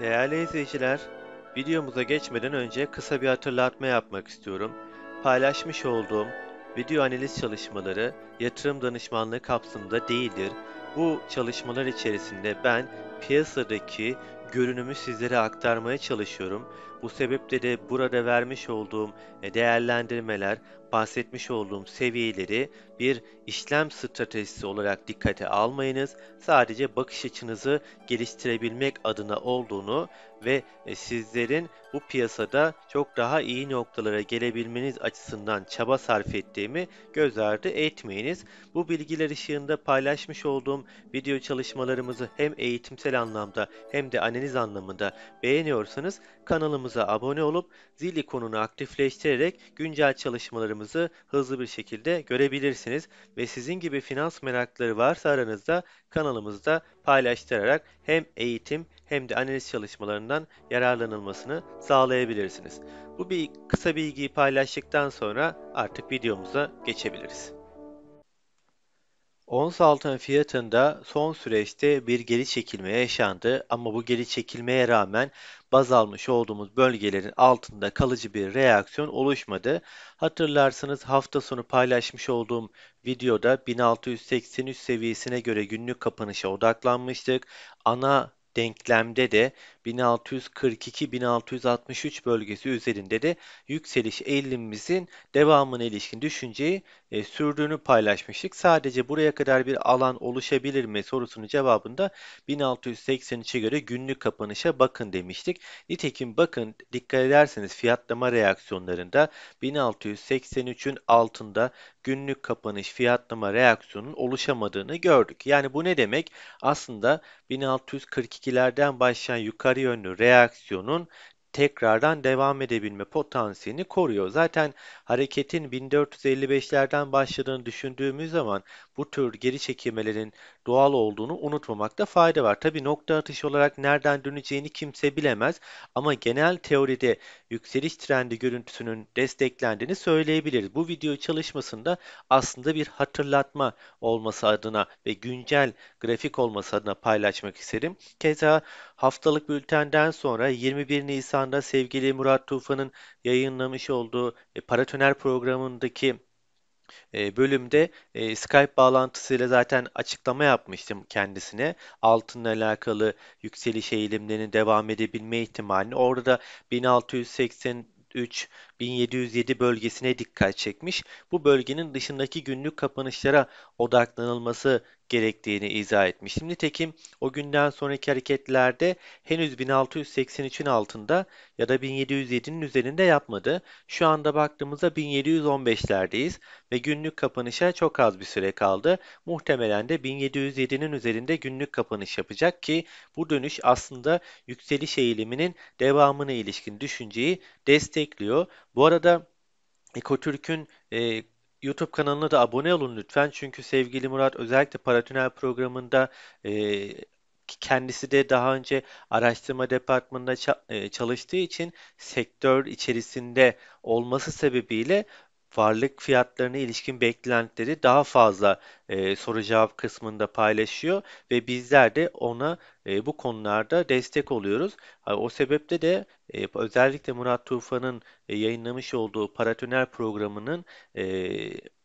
Değerli izleyiciler, videomuza geçmeden önce kısa bir hatırlatma yapmak istiyorum. Paylaşmış olduğum video analiz çalışmaları yatırım danışmanlığı kapsamında değildir. Bu çalışmalar içerisinde ben piyasadaki görünümü sizlere aktarmaya çalışıyorum. Bu sebeple de burada vermiş olduğum e, değerlendirmeler, bahsetmiş olduğum seviyeleri bir işlem stratejisi olarak dikkate almayınız. Sadece bakış açınızı geliştirebilmek adına olduğunu ve e, sizlerin bu piyasada çok daha iyi noktalara gelebilmeniz açısından çaba sarf ettiğimi göz ardı etmeyiniz. Bu bilgiler ışığında paylaşmış olduğum video çalışmalarımızı hem eğitimsel anlamda hem de analiz anlamında beğeniyorsanız kanalımıza kanalımıza abone olup zil ikonunu aktifleştirerek güncel çalışmalarımızı hızlı bir şekilde görebilirsiniz. Ve sizin gibi finans merakları varsa aranızda kanalımızda paylaştırarak hem eğitim hem de analiz çalışmalarından yararlanılmasını sağlayabilirsiniz. Bu bir kısa bilgiyi paylaştıktan sonra artık videomuza geçebiliriz. Ons altın fiyatında son süreçte bir geri çekilme yaşandı ama bu geri çekilmeye rağmen baz almış olduğumuz bölgelerin altında kalıcı bir reaksiyon oluşmadı. Hatırlarsınız hafta sonu paylaşmış olduğum videoda 1683 seviyesine göre günlük kapanışa odaklanmıştık. Ana denklemde de 1642-1663 bölgesi üzerinde de yükseliş eğilimimizin devamına ilişkin düşünceyi e, sürdüğünü paylaşmıştık. Sadece buraya kadar bir alan oluşabilir mi sorusunun cevabında 1683'e göre günlük kapanışa bakın demiştik. Nitekim bakın dikkat ederseniz fiyatlama reaksiyonlarında 1683'ün altında günlük kapanış fiyatlama reaksiyonunun oluşamadığını gördük. Yani bu ne demek? Aslında 1642'lerden başlayan yukarı yönlü reaksiyonun tekrardan devam edebilme potansiyelini koruyor. Zaten hareketin 1455'lerden başladığını düşündüğümüz zaman bu tür geri çekilmelerin doğal olduğunu unutmamakta fayda var. Tabi nokta atışı olarak nereden döneceğini kimse bilemez ama genel teoride yükseliş trendi görüntüsünün desteklendiğini söyleyebiliriz. Bu video çalışmasında aslında bir hatırlatma olması adına ve güncel grafik olması adına paylaşmak isterim. Keza haftalık bültenden sonra 21 Nisan Nisan'da sevgili Murat Tufan'ın yayınlamış olduğu e, Paratoner programındaki e, bölümde e, Skype bağlantısıyla zaten açıklama yapmıştım kendisine. Altınla alakalı yükseliş eğilimlerinin devam edebilme ihtimalini. Orada da 1683 1707 bölgesine dikkat çekmiş. Bu bölgenin dışındaki günlük kapanışlara odaklanılması gerektiğini izah etmiş. Şimdi Tekim o günden sonraki hareketlerde henüz 1683'ün altında ya da 1707'nin üzerinde yapmadı. Şu anda baktığımızda 1715'lerdeyiz ve günlük kapanışa çok az bir süre kaldı. Muhtemelen de 1707'nin üzerinde günlük kapanış yapacak ki bu dönüş aslında yükseliş eğiliminin devamına ilişkin düşünceyi destekliyor. Bu arada Ekotürk'ün e, YouTube kanalına da abone olun lütfen. Çünkü sevgili Murat özellikle Paratünel programında e, kendisi de daha önce araştırma departmanında e, çalıştığı için sektör içerisinde olması sebebiyle varlık fiyatlarına ilişkin beklentileri daha fazla e, soru cevap kısmında paylaşıyor ve bizler de ona e, bu konularda destek oluyoruz. O sebeple de e, özellikle Murat Tufan'ın e, yayınlamış olduğu paratoner programının e,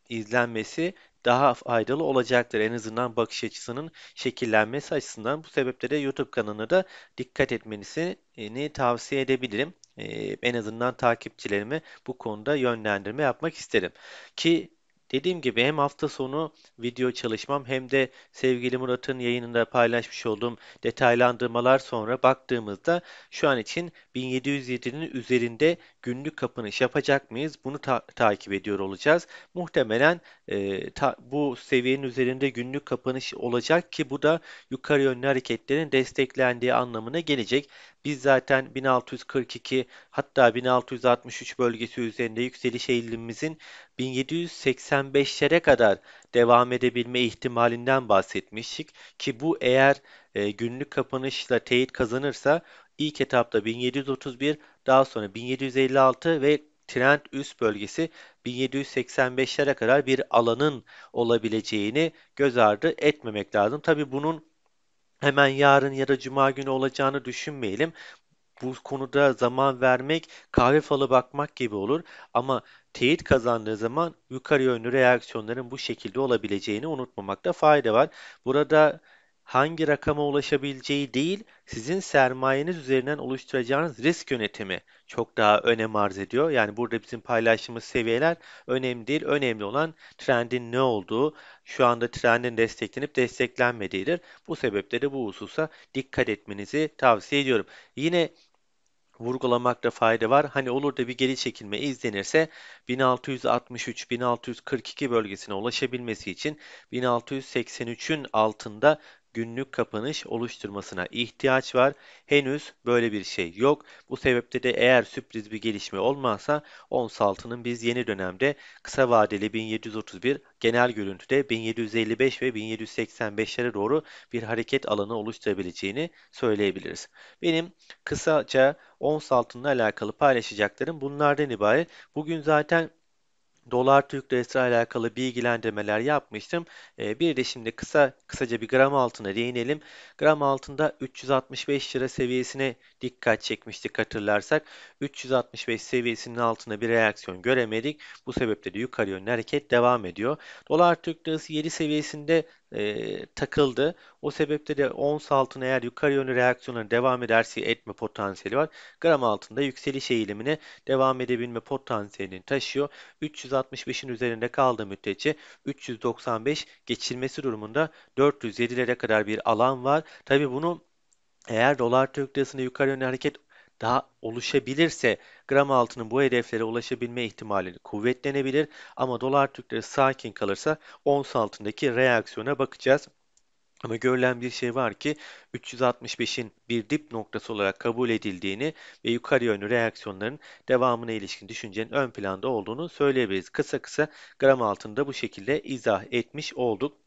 izlenmesi daha faydalı olacaktır. En azından bakış açısının şekillenmesi açısından bu sebeple de YouTube kanalına da dikkat etmenizi tavsiye edebilirim en azından takipçilerimi bu konuda yönlendirme yapmak isterim. Ki dediğim gibi hem hafta sonu video çalışmam hem de sevgili Murat'ın yayınında paylaşmış olduğum detaylandırmalar sonra baktığımızda şu an için 1707'nin üzerinde günlük kapanış yapacak mıyız? Bunu ta- takip ediyor olacağız. Muhtemelen e, ta, bu seviyenin üzerinde günlük kapanış olacak ki bu da yukarı yönlü hareketlerin desteklendiği anlamına gelecek. Biz zaten 1642 hatta 1663 bölgesi üzerinde yükseliş eğilimimizin 1785'lere kadar devam edebilme ihtimalinden bahsetmiştik ki bu eğer e, günlük kapanışla teyit kazanırsa ilk etapta 1731 daha sonra 1756 ve Trent üst bölgesi 1785'lere kadar bir alanın olabileceğini göz ardı etmemek lazım. Tabii bunun hemen yarın ya da cuma günü olacağını düşünmeyelim. Bu konuda zaman vermek kahve falı bakmak gibi olur ama teyit kazandığı zaman yukarı yönlü reaksiyonların bu şekilde olabileceğini unutmamakta fayda var. Burada hangi rakama ulaşabileceği değil, sizin sermayeniz üzerinden oluşturacağınız risk yönetimi çok daha önem arz ediyor. Yani burada bizim paylaştığımız seviyeler önemli değil. Önemli olan trendin ne olduğu, şu anda trendin desteklenip desteklenmediğidir. Bu sebeple de bu hususa dikkat etmenizi tavsiye ediyorum. Yine vurgulamakta fayda var. Hani olur da bir geri çekilme izlenirse 1663-1642 bölgesine ulaşabilmesi için 1683'ün altında günlük kapanış oluşturmasına ihtiyaç var. Henüz böyle bir şey yok. Bu sebeple de eğer sürpriz bir gelişme olmazsa ons altının biz yeni dönemde kısa vadeli 1731 genel görüntüde 1755 ve 1785'lere doğru bir hareket alanı oluşturabileceğini söyleyebiliriz. Benim kısaca ons altınla alakalı paylaşacaklarım bunlardan ibaret. Bugün zaten dolar Türk lirası alakalı bilgilendirmeler yapmıştım. Ee, bir de şimdi kısa kısaca bir gram altına değinelim. Gram altında 365 lira seviyesine dikkat çekmiştik hatırlarsak. 365 seviyesinin altına bir reaksiyon göremedik. Bu sebeple de yukarı yönlü hareket devam ediyor. Dolar Türk lirası 7 seviyesinde e, takıldı. O sebeple de ons altın eğer yukarı yönlü reaksiyonların devam ederse etme potansiyeli var. Gram altında yükseliş eğilimine devam edebilme potansiyelini taşıyor. 365'in üzerinde kaldığı müddetçe 395 geçilmesi durumunda 407'lere kadar bir alan var. Tabi bunu eğer dolar Türk lirasında yukarı yönlü hareket daha oluşabilirse gram altının bu hedeflere ulaşabilme ihtimali kuvvetlenebilir ama dolar Türkleri sakin kalırsa ons altındaki reaksiyona bakacağız. Ama görülen bir şey var ki 365'in bir dip noktası olarak kabul edildiğini ve yukarı yönlü reaksiyonların devamına ilişkin düşüncenin ön planda olduğunu söyleyebiliriz. Kısa kısa gram altında bu şekilde izah etmiş olduk.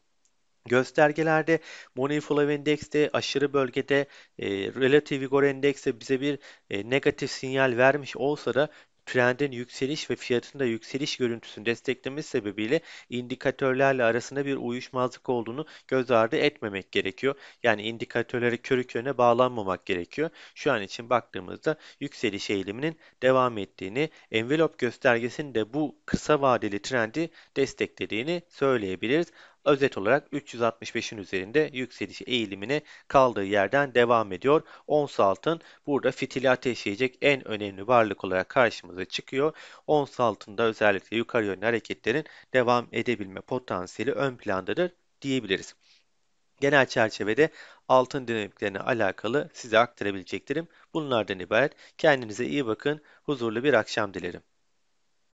Göstergelerde Money Flow Endeks'te aşırı bölgede e, Relative Vigor Endeks'te bize bir e, negatif sinyal vermiş olsa da trendin yükseliş ve fiyatın da yükseliş görüntüsünü desteklemesi sebebiyle indikatörlerle arasında bir uyuşmazlık olduğunu göz ardı etmemek gerekiyor. Yani indikatörleri körü körüne bağlanmamak gerekiyor. Şu an için baktığımızda yükseliş eğiliminin devam ettiğini, envelop göstergesinin de bu kısa vadeli trendi desteklediğini söyleyebiliriz. Özet olarak 365'in üzerinde yükseliş eğilimine kaldığı yerden devam ediyor. Ons altın burada fitili ateşleyecek en önemli varlık olarak karşımıza çıkıyor. Ons altında özellikle yukarı yönlü hareketlerin devam edebilme potansiyeli ön plandadır diyebiliriz. Genel çerçevede altın dinamiklerine alakalı size aktarabileceklerim bunlardan ibaret. Kendinize iyi bakın, huzurlu bir akşam dilerim.